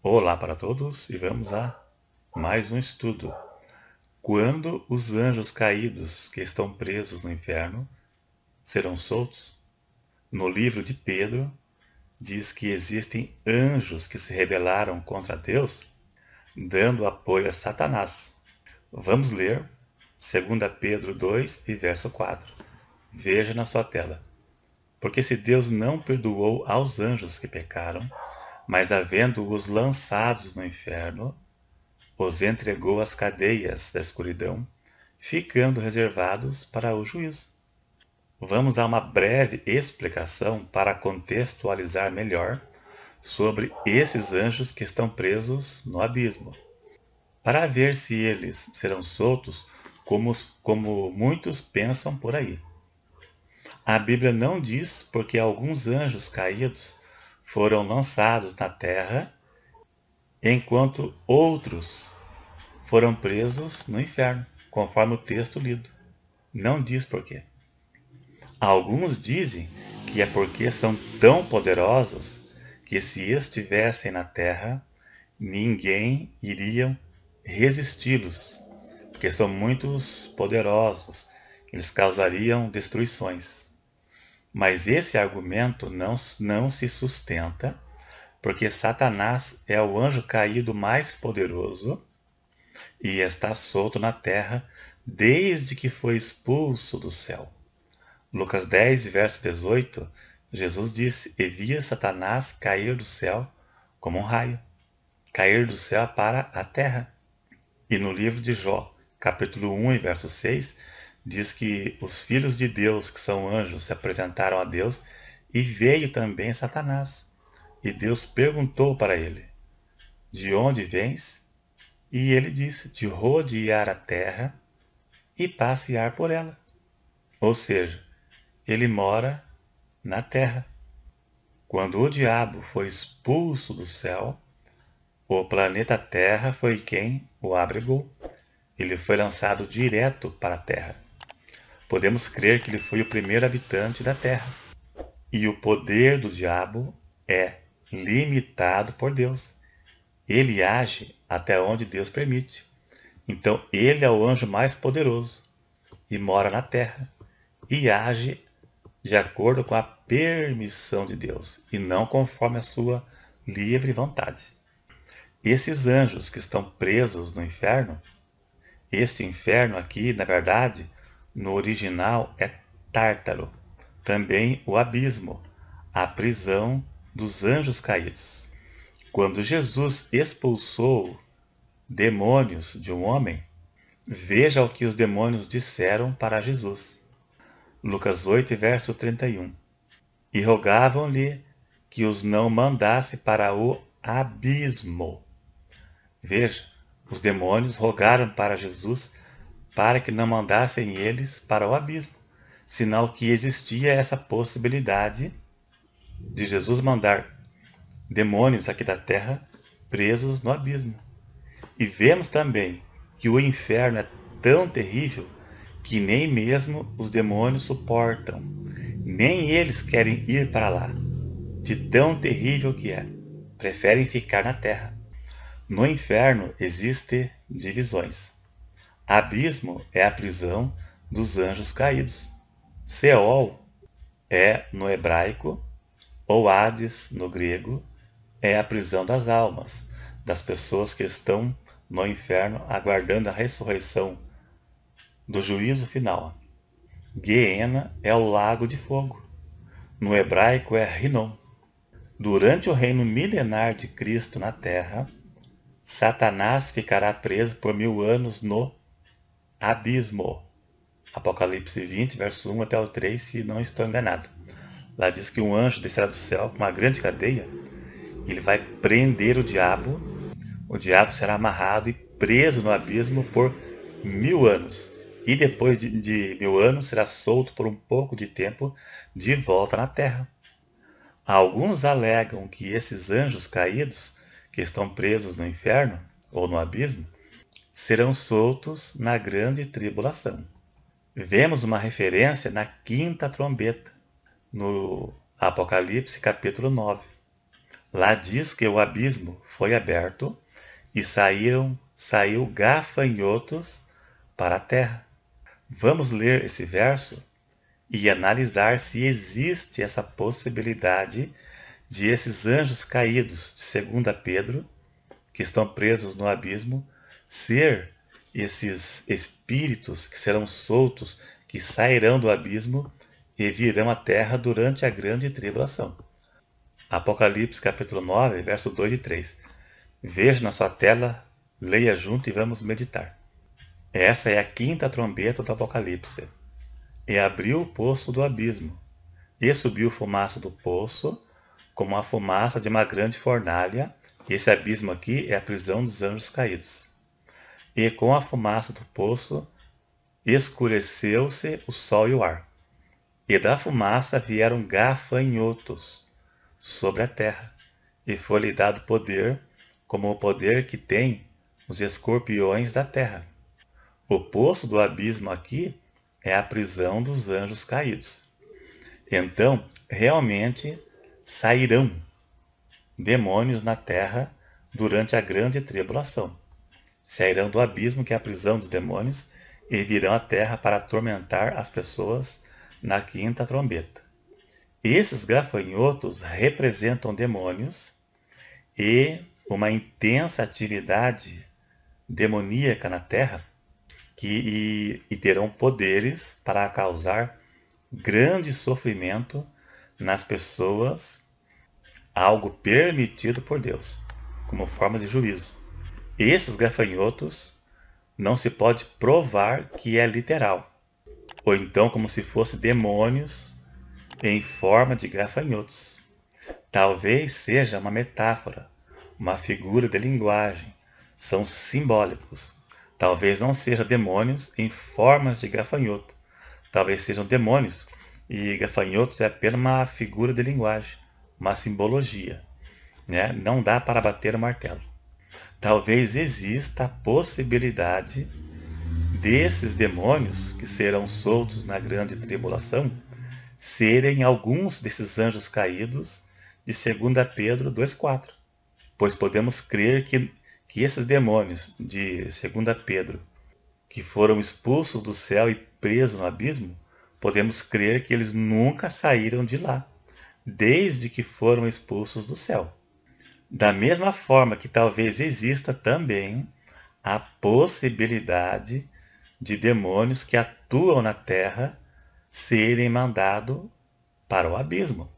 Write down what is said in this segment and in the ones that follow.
Olá para todos e vamos a mais um estudo. Quando os anjos caídos que estão presos no inferno serão soltos? No livro de Pedro diz que existem anjos que se rebelaram contra Deus, dando apoio a Satanás. Vamos ler 2 Pedro 2 e verso 4. Veja na sua tela. Porque se Deus não perdoou aos anjos que pecaram, mas havendo-os lançados no inferno, os entregou às cadeias da escuridão, ficando reservados para o juízo. Vamos a uma breve explicação para contextualizar melhor sobre esses anjos que estão presos no abismo, para ver se eles serão soltos como, como muitos pensam por aí. A Bíblia não diz porque alguns anjos caídos foram lançados na terra, enquanto outros foram presos no inferno, conforme o texto lido. Não diz por quê. Alguns dizem que é porque são tão poderosos que se estivessem na terra, ninguém iria resisti-los, porque são muitos poderosos, eles causariam destruições. Mas esse argumento não, não se sustenta, porque Satanás é o anjo caído mais poderoso e está solto na terra desde que foi expulso do céu. Lucas 10, verso 18, Jesus disse: E via Satanás cair do céu como um raio, cair do céu para a terra. E no livro de Jó, capítulo 1, verso 6, diz que os filhos de Deus, que são anjos, se apresentaram a Deus e veio também Satanás. E Deus perguntou para ele: De onde vens? E ele disse: De rodear a terra e passear por ela. Ou seja, ele mora na terra. Quando o diabo foi expulso do céu, o planeta Terra foi quem o abrigou. Ele foi lançado direto para a Terra podemos crer que ele foi o primeiro habitante da Terra. E o poder do diabo é limitado por Deus. Ele age até onde Deus permite. Então ele é o anjo mais poderoso e mora na terra e age de acordo com a permissão de Deus e não conforme a sua livre vontade. Esses anjos que estão presos no inferno, este inferno aqui, na verdade, no original é Tártaro, também o abismo, a prisão dos anjos caídos. Quando Jesus expulsou demônios de um homem, veja o que os demônios disseram para Jesus. Lucas 8, verso 31. E rogavam-lhe que os não mandasse para o abismo. Veja, os demônios rogaram para Jesus para que não mandassem eles para o abismo, sinal que existia essa possibilidade de Jesus mandar demônios aqui da terra presos no abismo. E vemos também que o inferno é tão terrível que nem mesmo os demônios suportam, nem eles querem ir para lá, de tão terrível que é. Preferem ficar na terra. No inferno existe divisões. Abismo é a prisão dos anjos caídos. Seol é, no hebraico, ou Hades, no grego, é a prisão das almas, das pessoas que estão no inferno aguardando a ressurreição do juízo final. Guiena é o lago de fogo. No hebraico é Rinom. Durante o reino milenar de Cristo na terra, Satanás ficará preso por mil anos no abismo. Apocalipse 20, verso 1 até o 3, se não estou enganado. Lá diz que um anjo descerá do céu com uma grande cadeia. Ele vai prender o diabo. O diabo será amarrado e preso no abismo por mil anos. E depois de, de mil anos será solto por um pouco de tempo de volta na terra. Alguns alegam que esses anjos caídos, que estão presos no inferno ou no abismo, serão soltos na grande tribulação. Vemos uma referência na quinta trombeta, no Apocalipse capítulo 9. Lá diz que o abismo foi aberto e saíram, saiu gafanhotos para a terra. Vamos ler esse verso e analisar se existe essa possibilidade de esses anjos caídos de 2 Pedro, que estão presos no abismo, ser esses espíritos que serão soltos, que sairão do abismo e virão à terra durante a grande tribulação. Apocalipse capítulo 9, verso 2 e 3. Veja na sua tela, leia junto e vamos meditar. Essa é a quinta trombeta do Apocalipse. E abriu o poço do abismo, e subiu fumaça do poço, como a fumaça de uma grande fornalha. Esse abismo aqui é a prisão dos anjos caídos e com a fumaça do poço escureceu-se o sol e o ar. E da fumaça vieram gafanhotos sobre a terra, e foi-lhe dado poder, como o poder que tem os escorpiões da terra. O poço do abismo aqui é a prisão dos anjos caídos. Então, realmente sairão demônios na terra durante a grande tribulação sairão do abismo que é a prisão dos demônios e virão à terra para atormentar as pessoas na quinta trombeta. Esses gafanhotos representam demônios e uma intensa atividade demoníaca na terra que, e, e terão poderes para causar grande sofrimento nas pessoas, algo permitido por Deus, como forma de juízo. Esses gafanhotos não se pode provar que é literal, ou então como se fossem demônios em forma de gafanhotos. Talvez seja uma metáfora, uma figura de linguagem, são simbólicos. Talvez não sejam demônios em formas de gafanhoto. Talvez sejam demônios e gafanhotos é apenas uma figura de linguagem, uma simbologia. Né? Não dá para bater o martelo talvez exista a possibilidade desses demônios que serão soltos na grande tribulação serem alguns desses anjos caídos de 2 Pedro 2,4. Pois podemos crer que, que esses demônios de 2 Pedro, que foram expulsos do céu e presos no abismo, podemos crer que eles nunca saíram de lá, desde que foram expulsos do céu. Da mesma forma que talvez exista também a possibilidade de demônios que atuam na terra serem mandados para o abismo.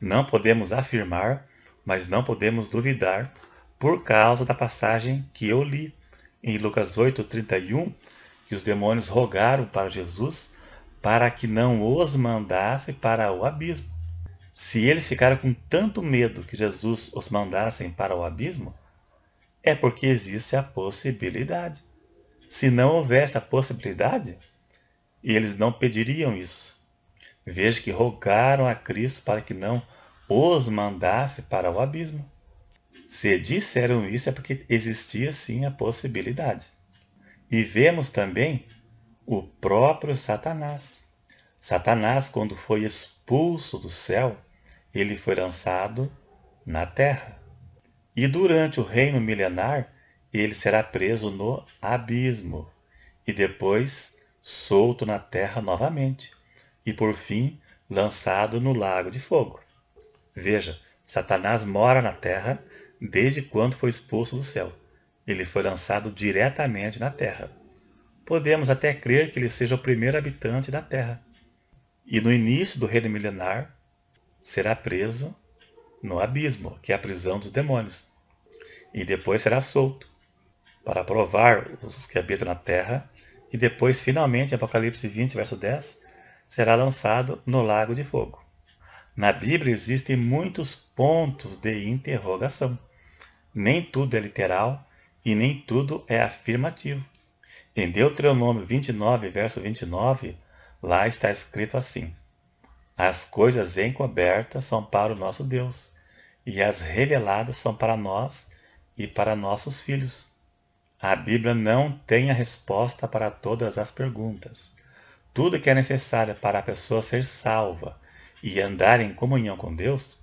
Não podemos afirmar, mas não podemos duvidar por causa da passagem que eu li em Lucas 8:31, que os demônios rogaram para Jesus para que não os mandasse para o abismo. Se eles ficaram com tanto medo que Jesus os mandassem para o abismo, é porque existe a possibilidade. Se não houvesse a possibilidade, eles não pediriam isso. Veja que rogaram a Cristo para que não os mandasse para o abismo. Se disseram isso é porque existia sim a possibilidade. E vemos também o próprio Satanás. Satanás, quando foi expulso do céu, ele foi lançado na terra. E durante o reino milenar, ele será preso no abismo e depois solto na terra novamente e por fim lançado no lago de fogo. Veja, Satanás mora na terra desde quando foi expulso do céu. Ele foi lançado diretamente na terra. Podemos até crer que ele seja o primeiro habitante da terra. E no início do reino milenar, será preso no abismo, que é a prisão dos demônios, e depois será solto, para provar os que habitam na terra, e depois, finalmente, em Apocalipse 20, verso 10, será lançado no lago de fogo. Na Bíblia existem muitos pontos de interrogação. Nem tudo é literal e nem tudo é afirmativo. Em Deuteronômio 29, verso 29, lá está escrito assim: as coisas encobertas são para o nosso Deus, e as reveladas são para nós e para nossos filhos. A Bíblia não tem a resposta para todas as perguntas. Tudo que é necessário para a pessoa ser salva e andar em comunhão com Deus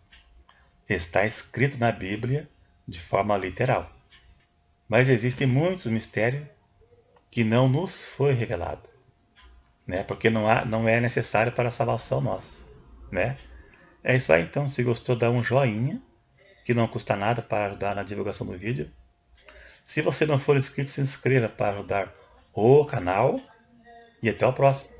está escrito na Bíblia de forma literal. Mas existem muitos mistérios que não nos foi revelado, né? porque não, há, não é necessário para a salvação nossa né? É isso aí então, se gostou dá um joinha, que não custa nada para ajudar na divulgação do vídeo. Se você não for inscrito, se inscreva para ajudar o canal. E até o próximo.